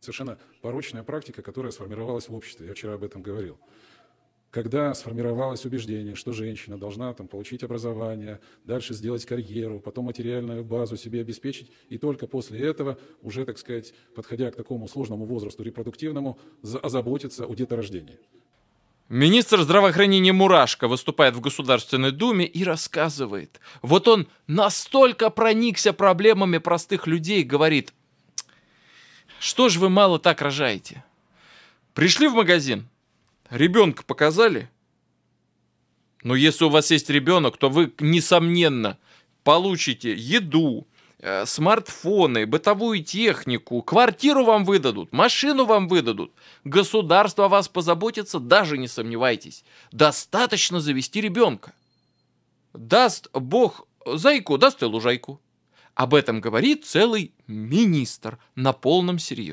совершенно порочная практика, которая сформировалась в обществе. Я вчера об этом говорил. Когда сформировалось убеждение, что женщина должна там, получить образование, дальше сделать карьеру, потом материальную базу себе обеспечить, и только после этого, уже, так сказать, подходя к такому сложному возрасту репродуктивному, озаботиться о деторождении. Министр здравоохранения Мурашко выступает в Государственной Думе и рассказывает. Вот он настолько проникся проблемами простых людей, говорит, что же вы мало так рожаете? Пришли в магазин, ребенка показали. Но если у вас есть ребенок, то вы, несомненно, получите еду, э, смартфоны, бытовую технику, квартиру вам выдадут, машину вам выдадут. Государство о вас позаботится, даже не сомневайтесь. Достаточно завести ребенка. Даст Бог зайку, даст и лужайку. Об этом говорит целый министр на полном серьезе.